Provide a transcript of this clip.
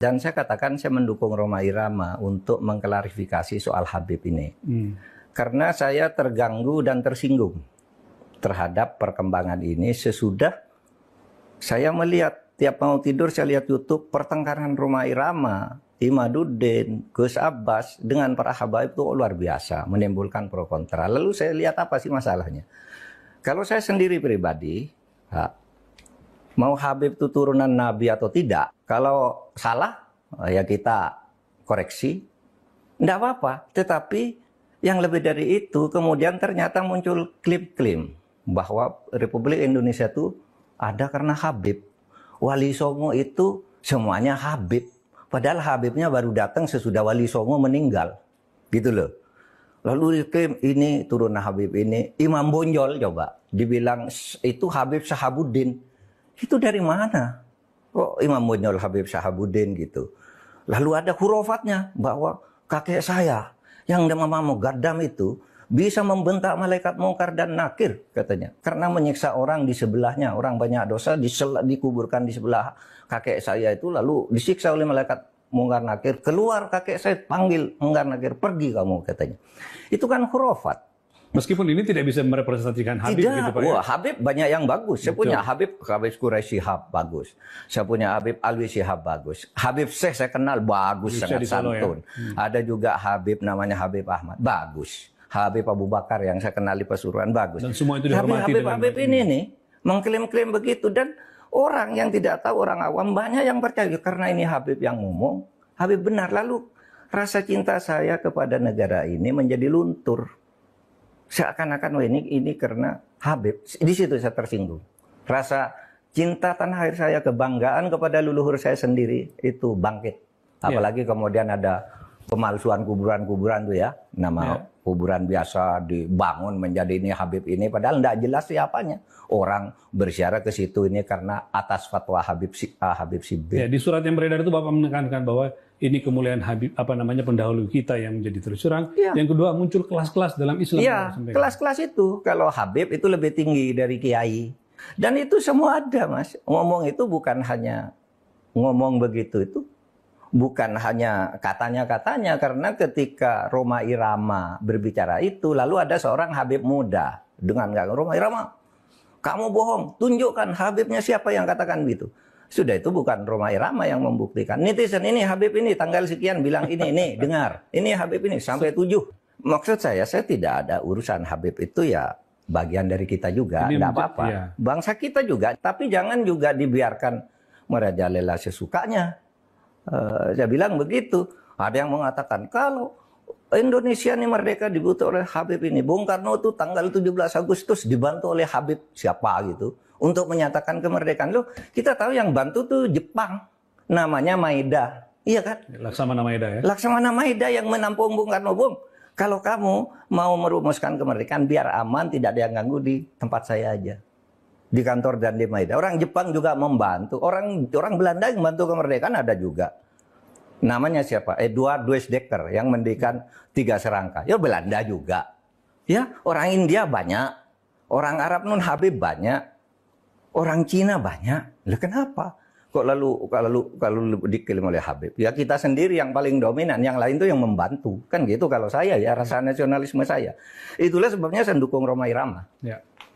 Dan saya katakan saya mendukung Roma Irama untuk mengklarifikasi soal Habib ini. Hmm. Karena saya terganggu dan tersinggung terhadap perkembangan ini sesudah saya melihat tiap mau tidur saya lihat YouTube pertengkaran Roma Irama, Imaduddin, Gus Abbas dengan para Habib itu luar biasa menimbulkan pro kontra. Lalu saya lihat apa sih masalahnya. Kalau saya sendiri pribadi, Mau Habib itu turunan Nabi atau tidak, kalau salah ya kita koreksi. Tidak apa-apa, tetapi yang lebih dari itu kemudian ternyata muncul klip-klip bahwa Republik Indonesia itu ada karena Habib. Wali Songo itu semuanya Habib. Padahal Habibnya baru datang sesudah Wali Songo meninggal. Gitu loh. Lalu diklaim ini turun Habib ini. Imam Bonjol coba. Dibilang itu Habib Sahabuddin. Itu dari mana? Kok oh, Imam Munul Habib Sahabuddin gitu. Lalu ada hurufatnya bahwa kakek saya yang mau gardam itu bisa membentak malaikat mungkar dan nakir katanya karena menyiksa orang di sebelahnya orang banyak dosa disel, dikuburkan di sebelah kakek saya itu lalu disiksa oleh malaikat mungkar nakir keluar kakek saya panggil mungkar nakir pergi kamu katanya itu kan hurufat Meskipun ini tidak bisa merepresentasikan Habib tidak. gitu Pak. Ya? Wah, Habib banyak yang bagus. Saya Betul. punya Habib Habib Quraisy Shihab bagus. Saya punya Habib Alwi Shihab bagus. Habib Syekh saya kenal bagus bisa sangat ya? santun. Ya? Hmm. Ada juga Habib namanya Habib Ahmad. Bagus. Habib Abu Bakar yang saya kenal di Pasuruan bagus. Dan semua itu dihormati Habib Habib, Habib ini nih mengklaim-klaim begitu dan orang yang tidak tahu orang awam banyak yang percaya karena ini Habib yang ngomong, Habib benar lalu rasa cinta saya kepada negara ini menjadi luntur seakan-akan oh ini ini karena Habib. Di situ saya tersinggung. Rasa cinta tanah air saya, kebanggaan kepada leluhur saya sendiri itu bangkit. Iya. Apalagi yeah. kemudian ada pemalsuan kuburan-kuburan tuh ya. Nama yeah. kuburan biasa dibangun menjadi ini Habib ini padahal tidak jelas siapanya. Orang bersyarat ke situ ini karena atas fatwa Habib si A, Habib si B. Ya, di surat yang beredar itu Bapak menekankan bahwa ini kemuliaan Habib apa namanya pendahulu kita yang menjadi terus terang. Ya. Yang kedua muncul kelas-kelas dalam Islam. Iya, kelas-kelas itu kalau Habib itu lebih tinggi dari kiai. Dan itu semua ada, Mas. Ngomong itu bukan hanya ngomong begitu itu bukan hanya katanya-katanya karena ketika Roma Irama berbicara itu lalu ada seorang Habib muda dengan gak Roma Irama kamu bohong tunjukkan Habibnya siapa yang katakan gitu sudah itu bukan Roma Irama yang membuktikan netizen ini Habib ini tanggal sekian bilang ini ini dengar ini Habib ini sampai tujuh maksud saya saya tidak ada urusan Habib itu ya bagian dari kita juga tidak apa-apa iya. bangsa kita juga tapi jangan juga dibiarkan merajalela sesukanya Eh, saya bilang begitu. Ada yang mengatakan kalau Indonesia ini merdeka dibutuh oleh Habib ini. Bung Karno itu tanggal 17 Agustus dibantu oleh Habib siapa gitu untuk menyatakan kemerdekaan. Loh, kita tahu yang bantu tuh Jepang. Namanya Maeda. Iya kan? Laksamana Maeda ya. Laksamana Maeda yang menampung Bung Karno, Bung. Kalau kamu mau merumuskan kemerdekaan biar aman, tidak ada yang ganggu di tempat saya aja di kantor dan di Maida. Orang Jepang juga membantu, orang orang Belanda yang membantu kemerdekaan ada juga. Namanya siapa? Edward Duesdekker yang mendirikan tiga serangka. Ya Belanda juga. Ya, orang India banyak, orang Arab Nun Habib banyak, orang Cina banyak. Lah kenapa? Kok lalu kalau kalau dikirim oleh Habib? Ya kita sendiri yang paling dominan, yang lain itu yang membantu. Kan gitu kalau saya ya rasa nasionalisme saya. Itulah sebabnya saya dukung Roma Irama. Ya.